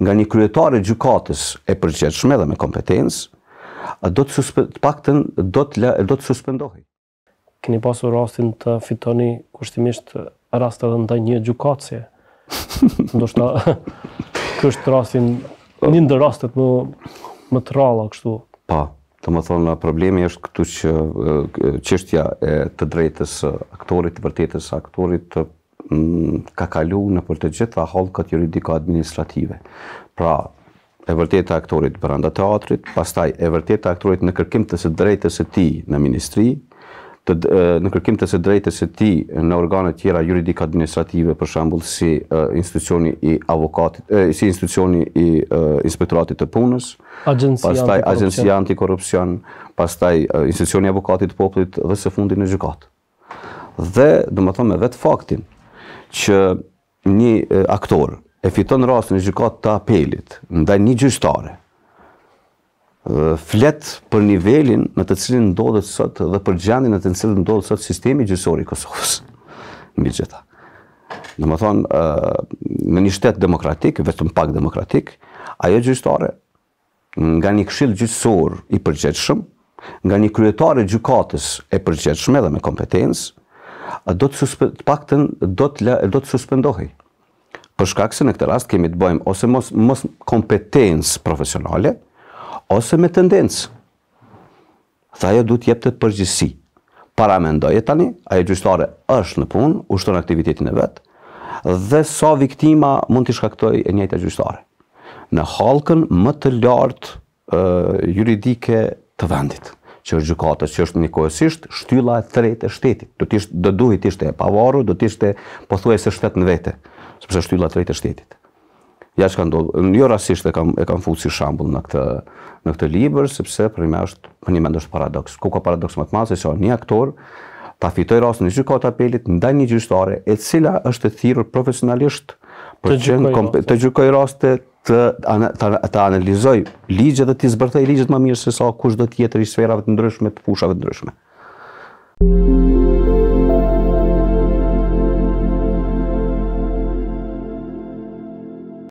nga një kryetare gjukatës e përgjeshme dhe me kompetencë, do të paktën do të do të suspendohej. Keni pasur rastin të fitoni kushtimisht rast edhe ndaj një gjukatësje. Ndoshta ky është rastin një ndër rastet më të rralla kështu. Pa, të më thonë, problemi është këtu që çështja e të drejtës aktorit, të vërtetës aktorit, të Mm, ka kalu në për të gjitha halë këtë juridiko administrative. Pra, e vërtet e aktorit për anda teatrit, pastaj e vërtet aktorit në kërkim të së drejtës e ti në ministri, në kërkim të së drejtës e ti në organet tjera juridiko administrative, për shambull si institucioni i avokatit, si institucioni i inspektoratit të punës, pastaj agensi antikorupcion, pastaj institucioni i avokatit të poplit dhe se fundin e gjykatë. Dhe, dhe më thome, vetë faktin që një aktor e fiton rastin e gjykatë të apelit ndaj një gjyqtare flet për nivelin në të cilin ndodhet sot dhe për gjendjen në të cilin ndodhet sot sistemi gjyqësor i Kosovës mbi më thonë, në një shtet demokratik, vetëm pak demokratik, ajo gjyqtare nga një këshill gjyqësor i përgjithshëm, nga një kryetare gjykatës e përgjithshme dhe me kompetencë, a do të suspend paktën do të la, do të suspendohej. Për shkak se në këtë rast kemi të bëjmë ose mos mos kompetencë profesionale ose me tendencë. Sa ajo duhet jep të përgjithësi. Para ndoje tani, ajo gjyqtare është në punë, ushton aktivitetin e vet dhe sa so viktima mund të shkaktoj e njëjtë gjyqtare. Në hallkën më të lartë juridike të vendit që është gjukatës që është një kohësisht shtylla e tretë e shtetit. Do tishtë, do duhet të ishte e pavarur, do të ishte thuaj se shtet në vete, sepse shtylla e tretë e shtetit. Ja që ka ndodhë, në jo rasisht e kam, e kam fuqë si shambull në këtë, në këtë liber, sepse për një është, për një mendë është paradoks. Ku ka paradoks më të madhë, se që një aktor ta fitoj rasë në gjukatë apelit, ndaj një gjyqtare, e cila është e thirur profesionalisht, të gjykoj rastet, të gjykoj rastet, të, të, analizoj ligjet dhe të zbërthej ligjet më mirë se sa kush do tjetër i sferave të ndryshme, të fushave të ndryshme.